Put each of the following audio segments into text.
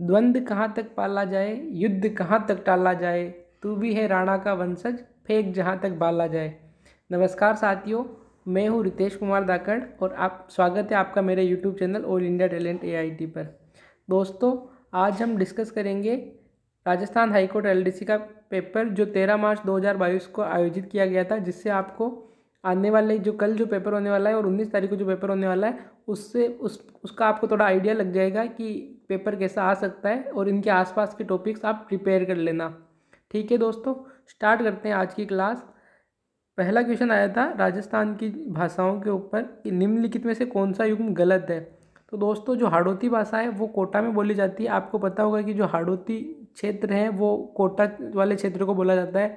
द्वंद्व कहाँ तक पाला जाए युद्ध कहाँ तक टाला जाए तू भी है राणा का वंशज फेंक जहाँ तक बाला जाए नमस्कार साथियों मैं हूँ रितेश कुमार दाकड़ और आप स्वागत है आपका मेरे YouTube channel all India talent AIT पर दोस्तों आज हम डिस्कस करेंगे राजस्थान हाईकोर्ट सी का पेपर जो तेरह मार्च बाईस को आयोजित किया गया था जिससे आपको आने वाले जो कल जो पेपर होने वाला है और 19 तारीख को जो पेपर होने वाला है उससे उस उसका आपको थोड़ा आइडिया लग जाएगा कि पेपर कैसा आ सकता है और इनके आसपास के टॉपिक्स आप प्रिपेयर कर लेना ठीक है दोस्तों स्टार्ट करते हैं आज की क्लास पहला क्वेश्चन आया था राजस्थान की भाषाओं के ऊपर कि निम्नलिखित में से कौन सा युग्म गलत है तो दोस्तों जो हाड़ौती भाषा है वो कोटा में बोली जाती है आपको पता होगा कि जो हाड़ौती क्षेत्र है वो कोटा वाले क्षेत्र को बोला जाता है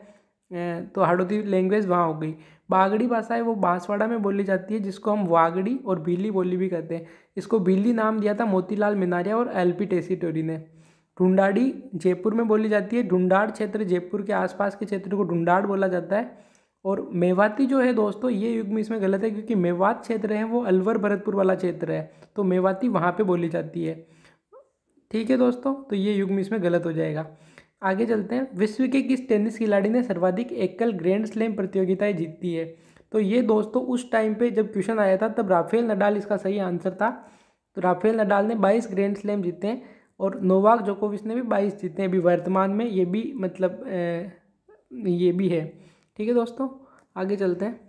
तो हाड़ौती लैंग्वेज वहाँ हो गई बागड़ी भाषा है वो बांसवाड़ा में बोली जाती है जिसको हम वागड़ी और भीली बोली भी कहते हैं इसको भीली नाम दिया था मोतीलाल मीनारिया और एल पी टेसीटोरी ने ढूंढाड़ी जयपुर में बोली जाती है ढूंढाड़ क्षेत्र जयपुर के आसपास के क्षेत्र को ढूंढाड़ बोला जाता है और मेवाती जो है दोस्तों ये युग में इसमें गलत है क्योंकि मेवात क्षेत्र है वो अलवर भरतपुर वाला क्षेत्र है तो मेवाती वहाँ पर बोली जाती है ठीक है दोस्तों तो ये युग में इसमें गलत हो जाएगा आगे चलते हैं विश्व के किस टेनिस खिलाड़ी ने सर्वाधिक एकल ग्रैंड स्लैम प्रतियोगिताएं जीतती है तो ये दोस्तों उस टाइम पे जब क्वेश्चन आया था तब राफेल नडाल इसका सही आंसर था तो राफेल नडाल ने 22 ग्रैंड स्लैम जीते हैं और नोवाक जोकोविच ने भी 22 जीते हैं अभी वर्तमान में ये भी मतलब ये भी है ठीक है दोस्तों आगे चलते हैं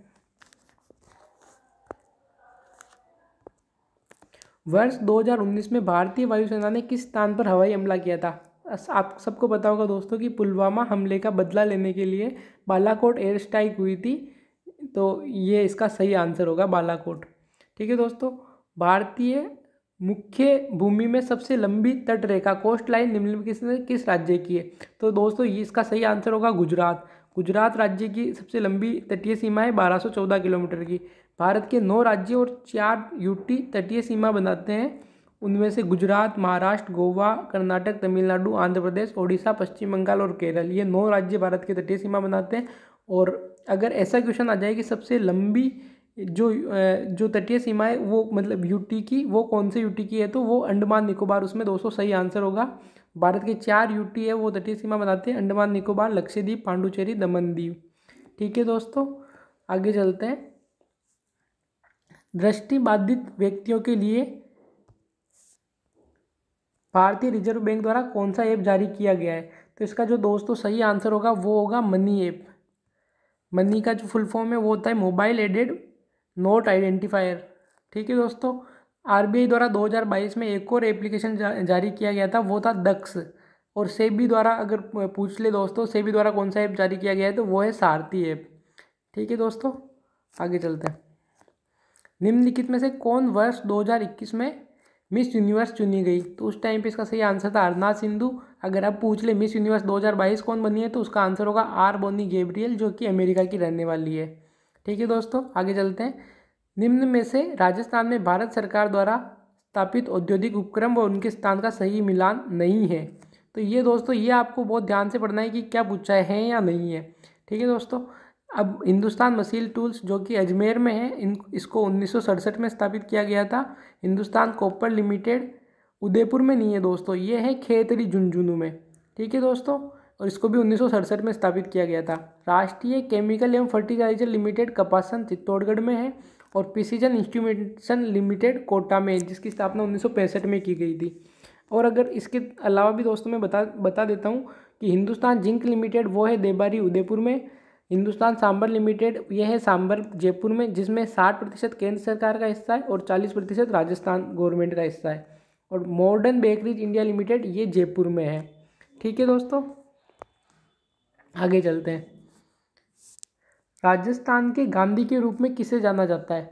वर्ष 2019 में भारतीय वायुसेना ने किस स्थान पर हवाई हमला किया था आप सबको पता होगा दोस्तों कि पुलवामा हमले का बदला लेने के लिए बालाकोट एयर स्ट्राइक हुई थी तो ये इसका सही आंसर होगा बालाकोट ठीक है दोस्तों भारतीय मुख्य भूमि में सबसे लंबी तट रेखा कोस्ट लाइन निम्नलिखित किस, किस राज्य की है तो दोस्तों ये इसका सही आंसर होगा गुजरात गुजरात राज्य की सबसे लंबी तटीय सीमा है 1214 किलोमीटर की भारत के नौ राज्य और चार यूटी तटीय सीमा बनाते हैं उनमें से गुजरात महाराष्ट्र गोवा कर्नाटक तमिलनाडु आंध्र प्रदेश ओडिशा पश्चिम बंगाल और केरल ये नौ राज्य भारत की तटीय सीमा बनाते हैं और अगर ऐसा क्वेश्चन आ जाए कि सबसे लंबी जो जो तटीय सीमा है वो मतलब यूटी की वो कौन से यूटी की है तो वो अंडमान निकोबार उसमें दोस्तों सही आंसर होगा भारत के चार यूटी है वो तटीय सीमा बनाते हैं अंडमान निकोबार लक्षद्वीप पांडुचेरी दमनदीव ठीक है दोस्तों आगे चलते हैं दृष्टिबाधित व्यक्तियों के लिए भारतीय रिजर्व बैंक द्वारा कौन सा ऐप जारी किया गया है तो इसका जो दोस्तों सही आंसर होगा वो होगा मनी ऐप मनी का जो फुल फॉर्म है वो होता है मोबाइल एडेड नोट आइडेंटिफायर ठीक है दोस्तों आरबीआई द्वारा 2022 में एक और एप्लीकेशन जा, जारी किया गया था वो था दक्ष और सेबी द्वारा अगर पूछ ले दोस्तों सेबी द्वारा कौन सा ऐप जारी किया गया है तो वो है सारथी ऐप ठीक है दोस्तों आगे चलते हैं निम्नलिखित में से कौन वर्ष 2021 में मिस यूनिवर्स चुनी गई तो उस टाइम पे इसका सही आंसर था अरना सिंधु अगर आप पूछ ले मिस यूनिवर्स 2022 कौन बनी है तो उसका आंसर होगा आर बोनी गेब्रियल जो कि अमेरिका की रहने वाली है ठीक है दोस्तों आगे चलते हैं निम्न में से राजस्थान में भारत सरकार द्वारा स्थापित औद्योगिक उपक्रम व उनके स्थान का सही मिलान नहीं है तो ये दोस्तों ये आपको बहुत ध्यान से पढ़ना है कि क्या पूछा है या नहीं है ठीक है दोस्तों अब हिंदुस्तान मसील टूल्स जो कि अजमेर में है इन इसको उन्नीस में स्थापित किया गया था हिंदुस्तान कॉपर लिमिटेड उदयपुर में नहीं है दोस्तों ये है खेतरी झुंझुनू में ठीक है दोस्तों और इसको भी उन्नीस में स्थापित किया गया था राष्ट्रीय केमिकल एवं फर्टिलाइजर लिमिटेड कपासन चित्तौड़गढ़ में है और प्रिसीजन इंस्ट्रूमेंटेशन लिमिटेड कोटा में जिसकी स्थापना उन्नीस में की गई थी और अगर इसके अलावा भी दोस्तों मैं बता बता देता हूँ कि हिंदुस्तान जिंक लिमिटेड वो है देबारी उदयपुर में हिंदुस्तान सांबर लिमिटेड यह है सांबर जयपुर में जिसमें साठ प्रतिशत केंद्र सरकार का हिस्सा है और चालीस प्रतिशत राजस्थान गवर्नमेंट का हिस्सा है और मॉडर्न बेकरीज इंडिया लिमिटेड ये जयपुर में है ठीक है दोस्तों आगे चलते हैं राजस्थान के गांधी के रूप में किसे जाना जाता है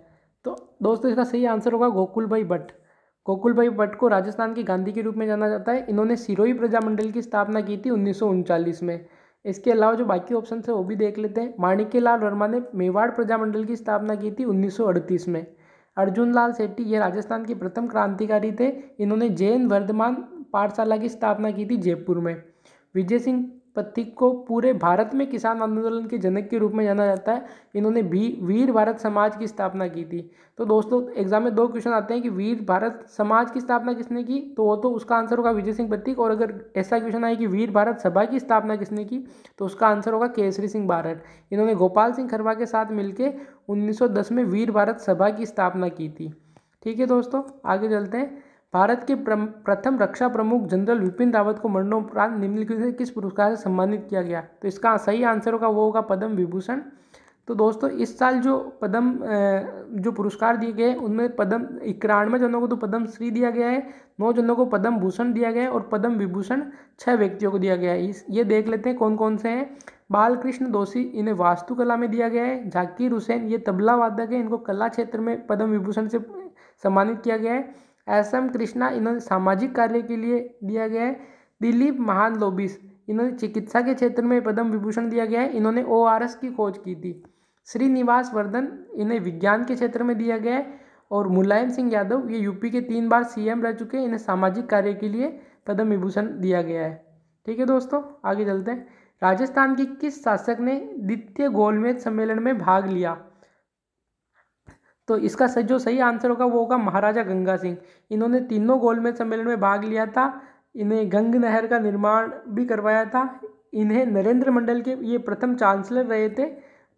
तो दोस्तों इसका सही आंसर होगा गोकुल भाई भट्ट गोकुल भाई भट्ट को राजस्थान के गांधी के रूप में जाना जाता है इन्होंने सिरोही प्रजामंडल की स्थापना की थी उन्नीस में इसके अलावा जो बाकी ऑप्शन थे वो भी देख लेते हैं माणिक्य लाल वर्मा ने मेवाड़ प्रजामंडल की स्थापना की थी 1938 में अर्जुन लाल सेट्टी ये राजस्थान के प्रथम क्रांतिकारी थे इन्होंने जैन वर्धमान पाठशाला की स्थापना की थी जयपुर में विजय सिंह पथिक को पूरे भारत में किसान आंदोलन के जनक के रूप में जाना जाता है इन्होंने भी वीर भारत समाज की स्थापना की थी तो दोस्तों एग्जाम में दो क्वेश्चन आते हैं कि वीर भारत समाज की स्थापना किसने की तो वो तो उसका आंसर होगा विजय सिंह पथिक और अगर ऐसा क्वेश्चन आए कि वीर भारत सभा की स्थापना किसने की तो उसका आंसर होगा केसरी सिंह बारट इन्होंने गोपाल सिंह खरवा के साथ मिलकर 1910 में वीर भारत सभा की स्थापना की थी ठीक है दोस्तों आगे चलते हैं भारत के प्रथम रक्षा प्रमुख जनरल विपिन रावत को मरणोपरांत निम्नलिखित से किस पुरस्कार से सम्मानित किया गया तो इसका सही आंसर होगा वो होगा पद्म विभूषण तो दोस्तों इस साल जो पद्म जो पुरस्कार दिए गए उनमें पद्म इक्यानवे जनों को तो पद्म श्री दिया गया है नौ जनों को पद्म भूषण दिया गया है और पद्म विभूषण छः व्यक्तियों को दिया गया है ये देख लेते हैं कौन कौन से हैं बालकृष्ण दोषी इन्हें वास्तुकला में दिया गया है जाकिर हुसैन ये तबला वादक है इनको कला क्षेत्र में पद्म विभूषण से सम्मानित किया गया है एस एम कृष्णा इन्होंने सामाजिक कार्य के लिए दिया गया है दिलीप महान लोबिस इन्होंने चिकित्सा के क्षेत्र में पद्म विभूषण दिया गया है इन्होंने ओ आर एस की खोज की थी श्रीनिवास वर्धन इन्हें विज्ञान के क्षेत्र में दिया गया है और मुलायम सिंह यादव ये यूपी के तीन बार सीएम रह चुके हैं इन्हें सामाजिक कार्य के लिए पद्म विभूषण दिया गया है ठीक है दोस्तों आगे चलते हैं राजस्थान के किस शासक ने द्वितीय गोलमेज सम्मेलन में भाग लिया तो इसका सही जो सही आंसर होगा वो होगा महाराजा गंगा सिंह इन्होंने तीनों गोलमेज सम्मेलन में भाग लिया था इन्हें गंग नहर का निर्माण भी करवाया था इन्हें नरेंद्र मंडल के ये प्रथम चांसलर रहे थे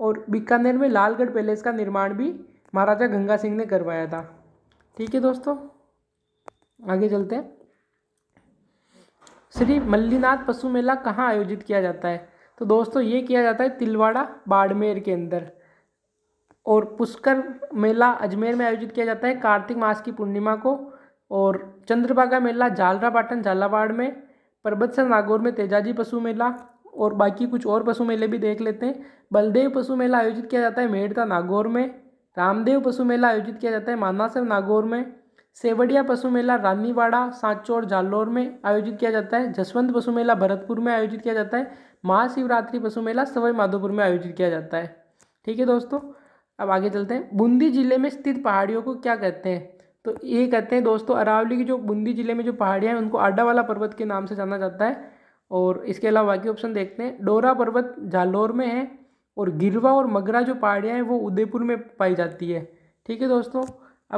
और बीकानेर में लालगढ़ पैलेस का निर्माण भी महाराजा गंगा सिंह ने करवाया था ठीक है दोस्तों आगे चलते हैं श्री मल्लीनाथ पशु मेला कहाँ आयोजित किया जाता है तो दोस्तों ये किया जाता है तिलवाड़ा बाड़मेर के अंदर और पुष्कर मेला अजमेर में आयोजित किया जाता है कार्तिक मास की पूर्णिमा को और चंद्रभागा मेला जालरापाटन झालावाड़ में परबतसर नागौर में तेजाजी पशु मेला और बाकी कुछ और पशु मेले भी देख लेते हैं बलदेव पशु मेला आयोजित किया जाता है मेड़ता नागौर में रामदेव पशु मेला आयोजित किया जाता है मानासर नागौर में सेवड़िया पशु मेला रानीवाड़ा सांचौर जालौर में आयोजित किया जाता है जसवंत पशु मेला भरतपुर में आयोजित किया जाता है महाशिवरात्रि पशु मेला सवाई माधोपुर में आयोजित किया जाता है ठीक है दोस्तों अब आगे चलते हैं बूंदी ज़िले में स्थित पहाड़ियों को क्या कहते हैं तो ये कहते हैं दोस्तों अरावली की जो बूंदी ज़िले में जो पहाड़ियाँ हैं उनको आड्डा वाला पर्वत के नाम से जाना जाता है और इसके अलावा बाकी ऑप्शन देखते हैं डोरा पर्वत जालोर में है और गिरवा और मगरा जो पहाड़ियाँ हैं वो उदयपुर में पाई जाती है ठीक है दोस्तों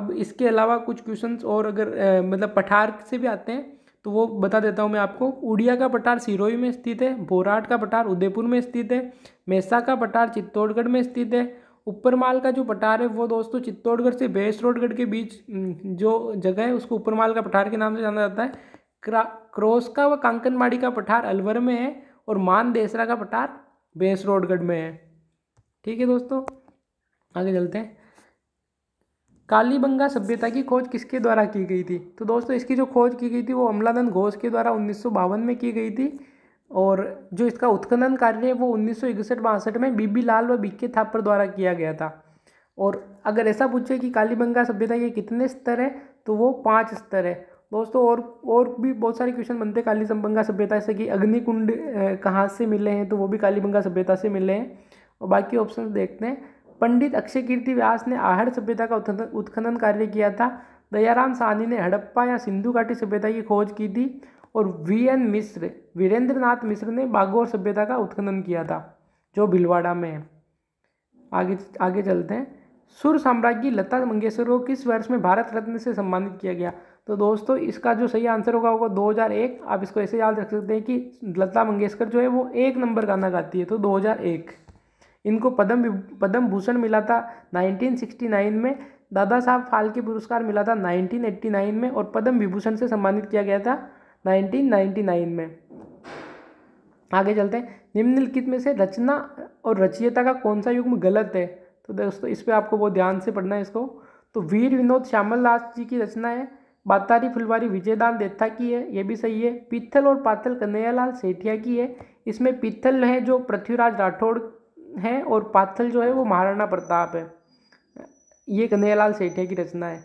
अब इसके अलावा कुछ क्वेश्चन और अगर आ, मतलब पठार से भी आते हैं तो वो बता देता हूँ मैं आपको उड़िया का पठार सिरोही में स्थित है भोराट का पठार उदयपुर में स्थित है मैसा का पठार चित्तौड़गढ़ में स्थित है ऊपरमाल का जो पठार है वो दोस्तों चित्तौड़गढ़ से रोडगढ़ के बीच जो जगह है उसको ऊपरमाल का पठार के नाम से जाना जाता है क्रॉस क्रोसका व कांकनबाड़ी का पठार अलवर में है और मान देसरा का पठार रोडगढ़ में है ठीक है दोस्तों आगे चलते हैं कालीबंगा सभ्यता की खोज किसके द्वारा की गई थी तो दोस्तों इसकी जो खोज की गई थी वो अमलादन घोष के द्वारा उन्नीस में की गई थी और जो इसका उत्खनन कार्य है वो उन्नीस सौ में बीबी लाल व बीके थापर द्वारा किया गया था और अगर ऐसा पूछे कि कालीबंगा सभ्यता के कितने स्तर है तो वो पाँच स्तर है दोस्तों और और भी बहुत सारे क्वेश्चन बनते हैं काली संबंगा सभ्यता से कि अग्निकुंड कहाँ से मिले हैं तो वो भी कालीबंगा सभ्यता से मिले हैं और बाकी ऑप्शन देखते हैं पंडित अक्षय कीर्ति व्यास ने आहड़ सभ्यता का उत्खनन कार्य किया था दयाराम साहनी ने हड़प्पा या सिंधु घाटी सभ्यता की खोज की थी और वी एन मिश्र वीरेंद्र नाथ मिश्र ने बागौर सभ्यता का उत्खनन किया था जो भिलवाड़ा में है आगे आगे चलते हैं सुर साम्राज्ञी लता मंगेशकर को किस वर्ष में भारत रत्न से सम्मानित किया गया तो दोस्तों इसका जो सही आंसर होगा होगा 2001 आप इसको ऐसे याद रख सकते हैं कि लता मंगेशकर जो है वो एक नंबर गाना गाती है तो 2001 इनको पद्म पद्म भूषण मिला था 1969 में दादा साहब फाल्के पुरस्कार मिला था 1989 में और पद्म विभूषण से सम्मानित किया गया था 1999 में आगे चलते हैं निम्नलिखित में से रचना और रचयिता का कौन सा युग्म गलत है तो दोस्तों इस पर आपको बहुत ध्यान से पढ़ना है इसको तो वीर विनोद श्यामल दास जी की रचना है बातारी फुलवारी विजयदान देता की है ये भी सही है पीथल और पाथल कन्हैयालाल सेठिया की है इसमें पीथल है जो पृथ्वीराज राठौड़ है और पाथल जो है वो महाराणा प्रताप है ये कन्हैयालाल सेठिया की रचना है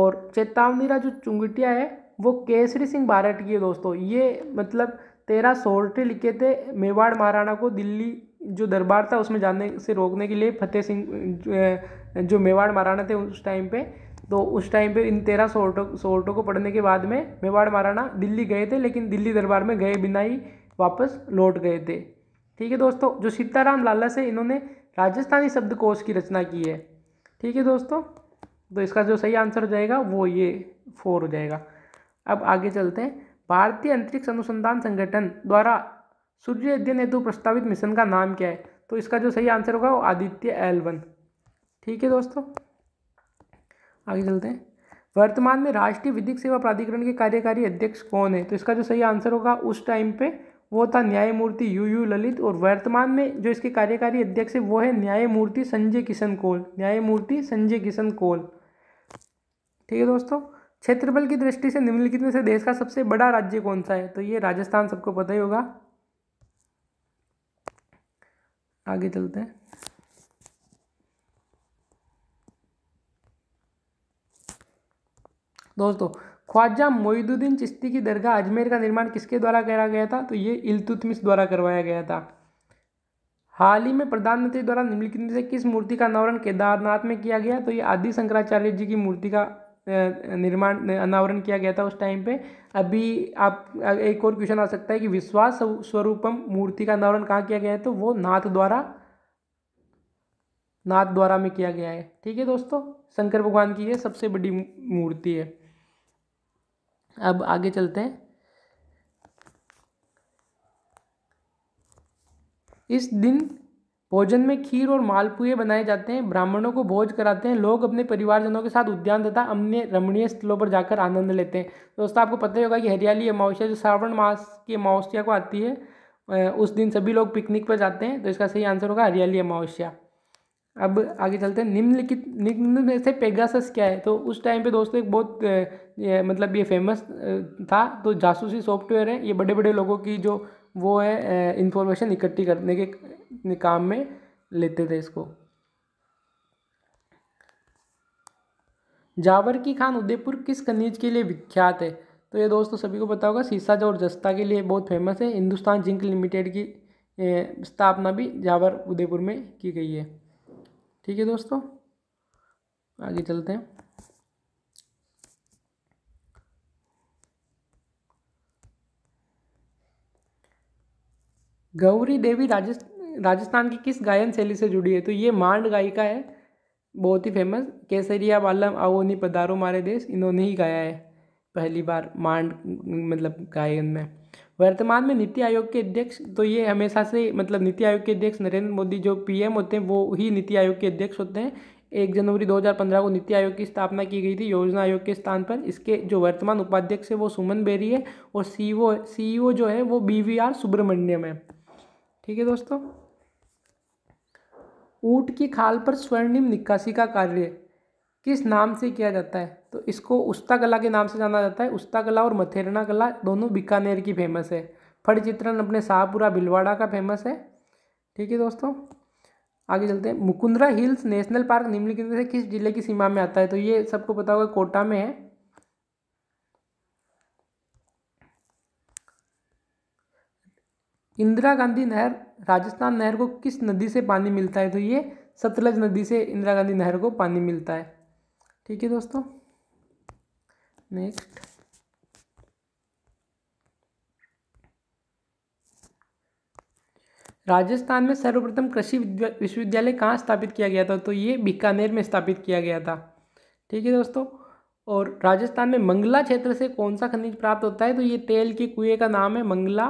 और चेतावनीरा जो चुंगटिया है वो केसरी सिंह बारट की है दोस्तों ये मतलब तेरह सोरठे लिखे थे मेवाड़ महाराणा को दिल्ली जो दरबार था उसमें जाने से रोकने के लिए फतेह सिंह जो मेवाड़ महाराणा थे उस टाइम पे तो उस टाइम पे इन तेरह सोल्टों सोरठों को पढ़ने के बाद में मेवाड़ महाराणा दिल्ली गए थे लेकिन दिल्ली दरबार में गए बिना ही वापस लौट गए थे ठीक है दोस्तों जो सीताराम लाला से इन्होंने राजस्थानी कोश की रचना की है ठीक है दोस्तों तो इसका जो सही आंसर हो जाएगा वो ये फोर हो जाएगा अब आगे चलते हैं भारतीय अंतरिक्ष अनुसंधान संगठन द्वारा सूर्य अध्ययन हेतु प्रस्तावित मिशन का नाम क्या है तो इसका जो सही आंसर होगा वो आदित्य एल वन ठीक है दोस्तों आगे चलते हैं वर्तमान में राष्ट्रीय विधिक सेवा प्राधिकरण के कार्यकारी अध्यक्ष कौन है तो इसका जो सही आंसर होगा उस टाइम पे वो था न्यायमूर्ति यू यू ललित और वर्तमान में जो इसके कार्यकारी अध्यक्ष है वो है न्यायमूर्ति संजय किशन कौल न्यायमूर्ति संजय किशन कौल ठीक है दोस्तों क्षेत्रफल की दृष्टि से निम्नलिखित में से देश का सबसे बड़ा राज्य कौन सा है तो ये राजस्थान सबको पता ही होगा आगे चलते हैं दोस्तों ख्वाजा मोहिदुद्दीन चिश्ती की दरगाह अजमेर का निर्माण किसके द्वारा करा गया था तो ये इलतुतमिश द्वारा करवाया गया था हाल ही में प्रधानमंत्री द्वारा निम्नलिखित में से किस मूर्ति का अनावरण केदारनाथ में किया गया तो ये आदि शंकराचार्य जी की मूर्ति का निर्माण अनावरण किया गया था उस टाइम पे अभी आप एक और क्वेश्चन आ सकता है कि विश्वास स्वरूपम मूर्ति का अनावरण कहाँ किया गया है तो वो नाथ द्वारा नाथ द्वारा में किया गया है ठीक है दोस्तों शंकर भगवान की ये सबसे बड़ी मूर्ति है अब आगे चलते हैं इस दिन भोजन में खीर और मालपुए बनाए जाते हैं ब्राह्मणों को भोज कराते हैं लोग अपने परिवारजनों के साथ उद्यान तथा अन्य रमणीय स्थलों पर जाकर आनंद लेते हैं दोस्तों आपको पता ही होगा कि हरियाली अमावस्या जो श्रावण मास की अमावस्या को आती है उस दिन सभी लोग पिकनिक पर जाते हैं तो इसका सही आंसर होगा हरियाली अमावस्या अब आगे चलते हैं निम्नलिखित निम्न में से पेगासस क्या है तो उस टाइम पे दोस्तों एक बहुत ये, मतलब ये फेमस था तो जासूसी सॉफ्टवेयर है ये बड़े बड़े लोगों की जो वो है इंफॉर्मेशन इकट्ठी करने के काम में लेते थे इसको जावर की खान उदयपुर किस खनिज के लिए विख्यात है तो ये दोस्तों सभी को पता होगा जो और जस्ता के लिए बहुत फेमस है हिंदुस्तान जिंक लिमिटेड की स्थापना भी जावर उदयपुर में की गई है ठीक है दोस्तों आगे चलते हैं गौरी देवी राजस्थान राजस्थान की किस गायन शैली से जुड़ी है तो ये मांड गायिका है बहुत ही फेमस केसरिया बालम आओनी पदारो मारे देश इन्होंने ही गाया है पहली बार मांड मतलब गायन में वर्तमान में नीति आयोग के अध्यक्ष तो ये हमेशा से मतलब नीति आयोग के अध्यक्ष नरेंद्र मोदी जो पीएम होते हैं वो ही नीति आयोग के अध्यक्ष होते हैं एक जनवरी 2015 को नीति आयोग की स्थापना की गई थी योजना आयोग के स्थान पर इसके जो वर्तमान उपाध्यक्ष है वो सुमन बेरी है और सीईओ सीईओ जो है वो बीवीआर सुब्रमण्यम है ठीक है दोस्तों ऊँट की खाल पर स्वर्णिम निकासी का कार्य किस नाम से किया जाता है तो इसको उस्ता कला के नाम से जाना जाता है उस्ता कला और मथेरना कला दोनों बीकानेर की फेमस है फट चित्रण अपने शाहपुरा भिलवाड़ा का फेमस है ठीक है दोस्तों आगे चलते हैं मुकुंदरा हिल्स नेशनल पार्क निम्नलिखित से किस जिले की सीमा में आता है तो ये सबको पता होगा कोटा में है इंदिरा गांधी नहर राजस्थान नहर को किस नदी से पानी मिलता है तो ये सतलज नदी से इंदिरा गांधी नहर को पानी मिलता है ठीक है दोस्तों नेक्स्ट राजस्थान में सर्वप्रथम कृषि विश्वविद्यालय कहाँ स्थापित किया गया था तो ये बीकानेर में स्थापित किया गया था ठीक है दोस्तों और राजस्थान में मंगला क्षेत्र से कौन सा खनिज प्राप्त होता है तो ये तेल के कुएं का नाम है मंगला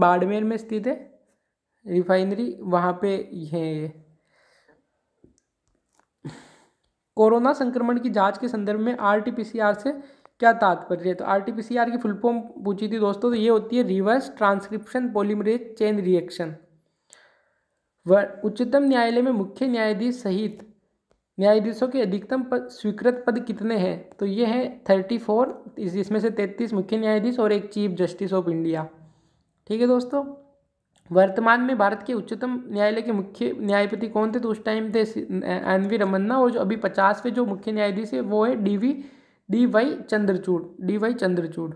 बाड़मेर में स्थित है रिफाइनरी वहाँ पे है ये कोरोना संक्रमण की जांच के संदर्भ में आरटीपीसीआर से क्या तात्पर्य है तो आरटीपीसीआर की फुल फॉर्म पूछी थी दोस्तों तो ये होती है reverse transcription polymerase chain reaction व उच्चतम न्यायालय में मुख्य न्यायाधीश सहित न्यायाधीशों के अधिकतम पद स्वीकृत पद कितने हैं तो ये हैं थर्टी फोर इसमें से तैंतीस मुख्य न्यायाधीश और एक चीफ जस्टिस ऑफ इंडिया ठीक है दोस्तों वर्तमान में भारत के उच्चतम न्यायालय के मुख्य न्यायपति कौन थे तो उस टाइम थे एन वी रमन्ना और जो अभी पचासवें जो मुख्य न्यायाधीश है वो है D V D Y Chandrachud D Y Chandrachud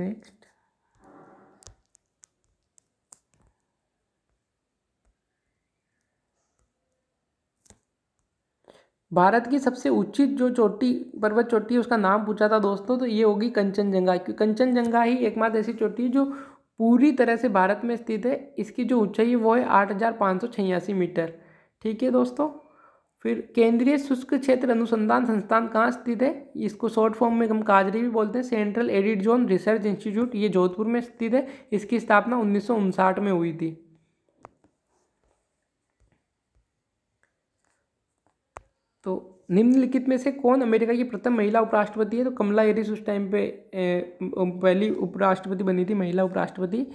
next Bharat की सबसे ऊंची जो चोटी पर्वत चोटी है उसका नाम पूछा था दोस्तों तो ये होगी कंचनजंगा क्योंकि कंचनजंगा ही एकमात्र ऐसी चोटी है जो पूरी तरह से भारत में स्थित है इसकी जो ऊंचाई है वो है आठ हज़ार पाँच सौ छियासी मीटर ठीक है दोस्तों फिर केंद्रीय शुष्क क्षेत्र अनुसंधान संस्थान कहाँ स्थित है इसको शॉर्ट फॉर्म में हम काजरी भी बोलते हैं central arid zone research institute ये जोधपुर में स्थित है इसकी स्थापना उन्नीस में हुई थी तो निम्नलिखित में से कौन अमेरिका की प्रथम महिला उपराष्ट्रपति है तो कमला हैरिस उस टाइम पे पहली उपराष्ट्रपति बनी थी महिला उपराष्ट्रपति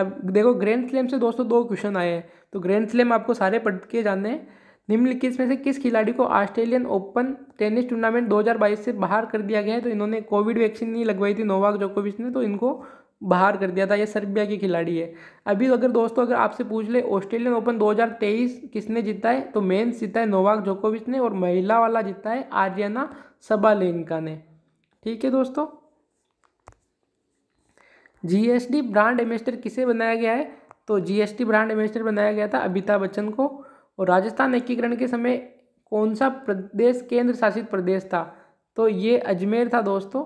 अब देखो ग्रैंड स्लैम से दोस्तों दो क्वेश्चन आए हैं तो ग्रैंड स्लैम आपको सारे पढ़ के जानने हैं निम्नलिखित में से किस खिलाड़ी को ऑस्ट्रेलियन ओपन टेनिस टूर्नामेंट दो से बाहर कर दिया गया है तो इन्होंने कोविड वैक्सीन नहीं लगवाई थी नोवाक जोकोविच ने तो इनको बाहर कर दिया था ये सर्बिया के खिलाड़ी है अभी तो अगर दोस्तों अगर आपसे पूछ ले ऑस्ट्रेलियन ओपन 2023 किसने जीता है तो मेन्स जीता है नोवाक जोकोविच ने और महिला वाला जीता है आर्यना सबालेंका ने ठीक है दोस्तों जीएसटी ब्रांड एम्बेसडर किसे बनाया गया है तो जीएसटी ब्रांड एम्बेसडर बनाया गया था अमिताभ बच्चन को और राजस्थान एकीकरण के समय कौन सा प्रदेश केंद्र शासित प्रदेश था तो ये अजमेर था दोस्तों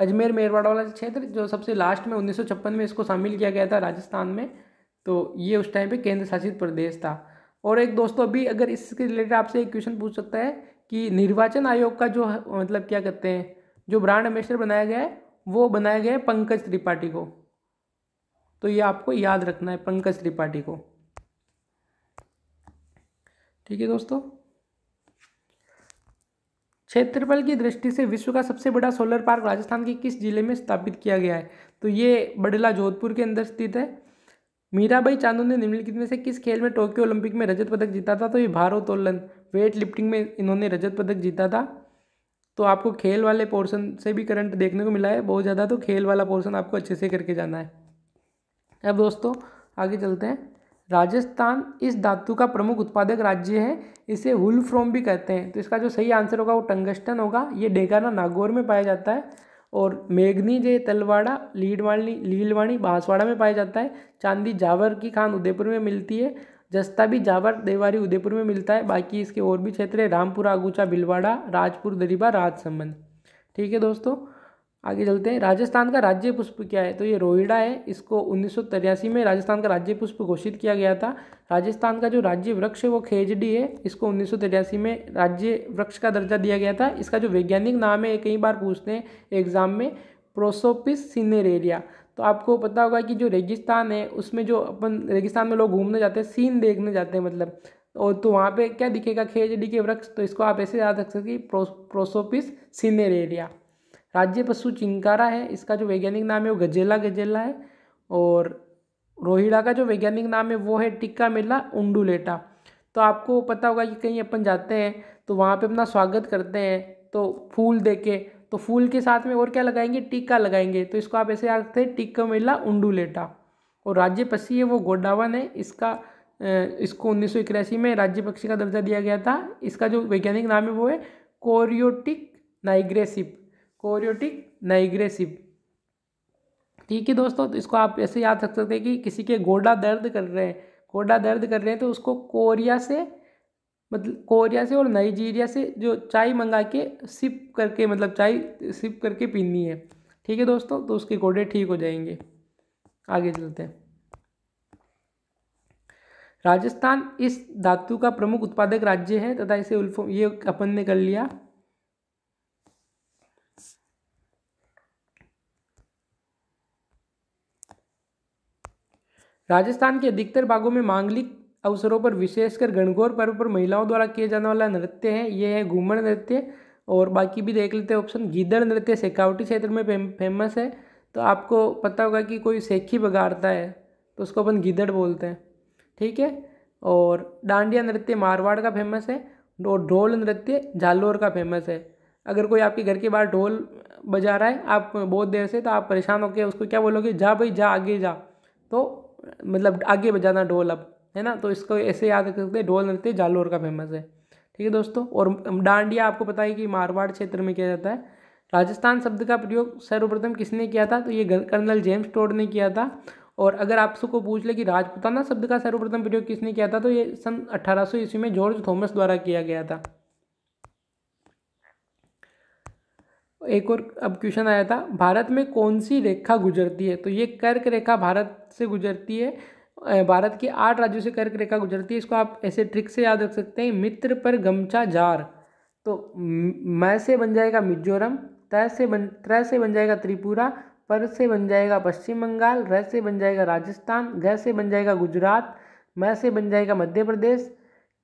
अजमेर मेरवाड़ा वाला क्षेत्र जो सबसे लास्ट में उन्नीस में इसको शामिल किया गया था राजस्थान में तो ये उस टाइम पे केंद्र शासित प्रदेश था और एक दोस्तों अभी अगर इसके रिलेटेड आपसे एक क्वेश्चन पूछ सकता है कि निर्वाचन आयोग का जो मतलब क्या कहते हैं जो ब्रांड एम्बेसडर बनाया गया है वो बनाया गया है पंकज त्रिपाठी को तो ये आपको याद रखना है पंकज त्रिपाठी को ठीक है दोस्तों क्षेत्रफल की दृष्टि से विश्व का सबसे बड़ा सोलर पार्क राजस्थान के किस जिले में स्थापित किया गया है तो ये बडला जोधपुर के अंदर स्थित है मीराबाई चांदू ने निम्नलिखित में से किस खेल में टोक्यो ओलंपिक में रजत पदक जीता था तो ये भारोत्तोलन वेट लिफ्टिंग में इन्होंने रजत पदक जीता था तो आपको खेल वाले पोर्शन से भी करंट देखने को मिला है बहुत ज़्यादा तो खेल वाला पोर्शन आपको अच्छे से करके जाना है अब दोस्तों आगे चलते हैं राजस्थान इस धातु का प्रमुख उत्पादक राज्य है इसे हुल फ्रोम भी कहते हैं तो इसका जो सही आंसर होगा वो टंगस्टन होगा ये डेगाना नागौर में पाया जाता है और मेघनी जय तलवाड़ा लीडवाणी लीलवाणी बांसवाड़ा में पाया जाता है चांदी जावर की खान उदयपुर में मिलती है जस्ता भी जावर देवारी उदयपुर में मिलता है बाकी इसके और भी क्षेत्र है रामपुर आगूचा भिलवाड़ा राजपुर दरीबा राजसमंद ठीक है दोस्तों आगे चलते हैं राजस्थान का राज्य पुष्प क्या है तो ये रोहिड़ा है इसको उन्नीस में राजस्थान का राज्य पुष्प घोषित किया गया था राजस्थान का जो राज्य वृक्ष है वो खेजडी है इसको उन्नीस में राज्य वृक्ष का दर्जा दिया गया था इसका जो वैज्ञानिक नाम है कई बार पूछते हैं एग्जाम में प्रोसोपिस एरिया तो आपको पता होगा कि जो रेगिस्तान है उसमें जो अपन रेगिस्तान में लोग घूमने जाते हैं सीन देखने जाते हैं मतलब और तो वहाँ पे क्या दिखेगा खेजड़ी के वृक्ष तो इसको आप ऐसे याद रख सकते प्रो, प्रोसोपिस एरिया राज्य पशु चिंकारा है इसका जो वैज्ञानिक नाम है वो गजेला गजेला है और रोहिड़ा का जो वैज्ञानिक नाम है वो है टिक्का मेला उंडुलेटा तो आपको पता होगा कि कहीं अपन जाते हैं तो वहाँ पे अपना स्वागत करते हैं तो फूल दे के तो फूल के साथ में और क्या लगाएंगे टिक्का लगाएंगे तो इसको आप ऐसे याद रखते हैं टिक्का मेला उंडुलेटा और राज्य पक्षी है वो गोडावन है इसका इसको उन्नीस में राज्य पक्षी का दर्जा दिया गया था इसका जो वैज्ञानिक नाम है वो है कोरियोटिक नाइग्रेसिप कोरियोटिक नाइग्रेसिव ठीक है दोस्तों तो इसको आप ऐसे याद रख सकते हैं कि किसी के गोडा दर्द कर रहे हैं गोडा दर्द कर रहे हैं तो उसको कोरिया से मतलब कोरिया से और नाइजीरिया से जो चाय मंगा के सिप करके मतलब चाय सिप करके पीनी है ठीक है दोस्तों तो उसके गोडे ठीक हो जाएंगे आगे चलते हैं राजस्थान इस धातु का प्रमुख उत्पादक राज्य है तथा इसे उल्फो ये अपन ने कर लिया राजस्थान के अधिकतर भागों में मांगलिक अवसरों पर विशेषकर गणगौर पर्व पर महिलाओं द्वारा किया जाने वाला नृत्य है यह है घूमर नृत्य और बाकी भी देख लेते हैं ऑप्शन गीदड़ नृत्य सेकावटी क्षेत्र में फेमस है तो आपको पता होगा कि कोई सेखी बगाड़ता है तो उसको अपन गीदड़ बोलते हैं ठीक है और डांडिया नृत्य मारवाड़ का फेमस है और ढोल नृत्य झालोर का फेमस है अगर कोई आपके घर के बाहर ढोल बजा रहा है आप बहुत देर से तो आप परेशान होकर उसको क्या बोलोगे जा भाई जा आगे जा तो मतलब आगे बजाना ढोल अब है ना तो इसको ऐसे याद रख सकते हैं ढोल नृत्य जालोर का फेमस है ठीक है दोस्तों और डांडिया आपको पता है कि मारवाड़ क्षेत्र में किया जाता है राजस्थान शब्द का प्रयोग सर्वप्रथम किसने किया था तो ये कर्नल जेम्स टोड ने किया था और अगर आप सबको पूछ ले कि राजपुताना शब्द का सर्वप्रथम प्रयोग किसने किया था तो ये सन अठारह ईस्वी में जॉर्ज थॉमस द्वारा किया गया था एक और अब क्वेश्चन आया था भारत में कौन सी रेखा गुजरती है तो ये कर्क रेखा भारत से गुजरती है भारत के आठ राज्यों से कर्क रेखा गुजरती है इसको आप ऐसे ट्रिक से याद रख सकते हैं मित्र पर गमछा जार तो मैं से बन जाएगा मिजोरम तय से बन त्रय से बन जाएगा त्रिपुरा पर से बन जाएगा पश्चिम बंगाल र से बन जाएगा राजस्थान ग से बन जाएगा गुजरात मैं से बन जाएगा मध्य प्रदेश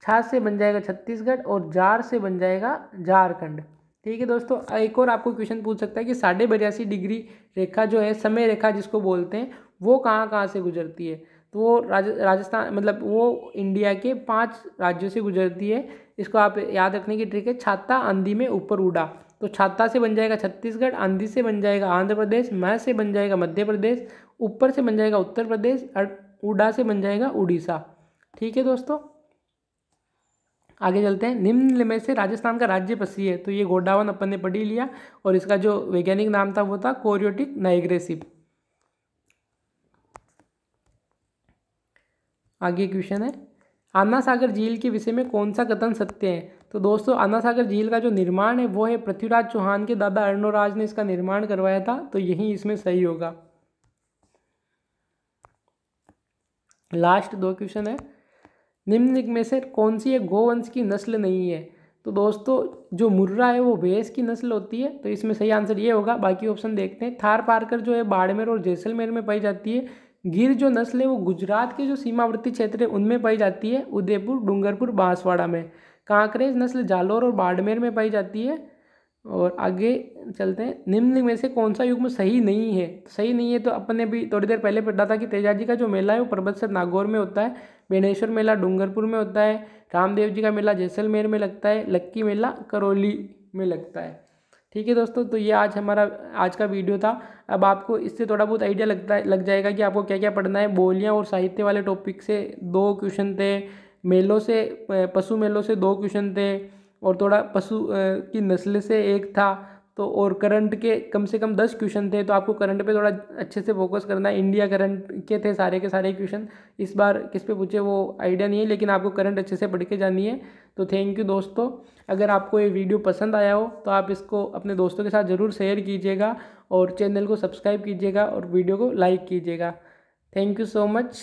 छा से बन जाएगा छत्तीसगढ़ और जार से बन जाएगा झारखंड ठीक है दोस्तों एक और आपको क्वेश्चन पूछ सकता है कि साढ़े बयासी डिग्री रेखा जो है समय रेखा जिसको बोलते हैं वो कहाँ कहाँ से गुजरती है तो वो राज, राजस्थान मतलब वो इंडिया के पांच राज्यों से गुजरती है इसको आप याद रखने की ट्रिक है छाता आंधी में ऊपर उड़ा तो छाता से बन जाएगा छत्तीसगढ़ आंधी से बन जाएगा आंध्र प्रदेश मह से बन जाएगा मध्य प्रदेश ऊपर से बन जाएगा उत्तर प्रदेश और उड़ा से बन जाएगा उड़ीसा ठीक है दोस्तों आगे चलते हैं निम्न में से राजस्थान का राज्य पसी है तो ये गोडावन अपन ने पढ़ी लिया और इसका जो वैज्ञानिक नाम था वो था कोरियोटिक नाइग्रेसिव आगे क्वेश्चन है आना सागर झील के विषय में कौन सा कथन सत्य है तो दोस्तों आना सागर झील का जो निर्माण है वो है पृथ्वीराज चौहान के दादा अर्णोराज ने इसका निर्माण करवाया था तो यही इसमें सही होगा लास्ट दो क्वेश्चन है निम्नलिखित में से कौन सी एक गोवंश की नस्ल नहीं है तो दोस्तों जो मुर्रा है वो भैंस की नस्ल होती है तो इसमें सही आंसर ये होगा बाकी ऑप्शन देखते हैं थार पारकर जो है बाड़मेर और जैसलमेर में पाई जाती है गिर जो नस्ल है वो गुजरात के जो सीमावर्ती क्षेत्र है उनमें पाई जाती है उदयपुर डूंगरपुर बांसवाड़ा में कांकरेज नस्ल जालौर और बाड़मेर में पाई जाती है और आगे चलते हैं निम्न में से कौन सा युग्म सही नहीं है सही नहीं है तो अपन ने भी थोड़ी देर पहले पढ़ा था कि तेजाजी का जो मेला है वो पर्वत से नागौर में होता है बेणेश्वर मेला डूंगरपुर में होता है रामदेव जी का मेला जैसलमेर में लगता है लक्की मेला करौली में लगता है ठीक है दोस्तों तो ये आज हमारा आज का वीडियो था अब आपको इससे थोड़ा बहुत आइडिया लगता है लग जाएगा कि आपको क्या क्या पढ़ना है बोलियाँ और साहित्य वाले टॉपिक से दो क्वेश्चन थे मेलों से पशु मेलों से दो क्वेश्चन थे और थोड़ा पशु की नस्ल से एक था तो और करंट के कम से कम दस क्वेश्चन थे तो आपको करंट पे थोड़ा अच्छे से फोकस करना है इंडिया करंट के थे सारे के सारे क्वेश्चन इस बार किस पे पूछे वो आइडिया नहीं है लेकिन आपको करंट अच्छे से पढ़ के जानी है तो थैंक यू दोस्तों अगर आपको ये वीडियो पसंद आया हो तो आप इसको अपने दोस्तों के साथ ज़रूर शेयर कीजिएगा और चैनल को सब्सक्राइब कीजिएगा और वीडियो को लाइक कीजिएगा थैंक यू सो मच